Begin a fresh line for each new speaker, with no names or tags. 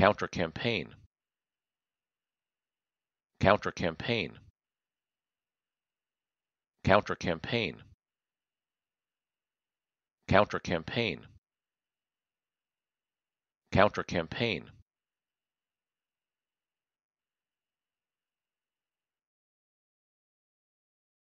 Counter-campaign Counter-campaign Counter-campaign Counter-campaign Counter-campaign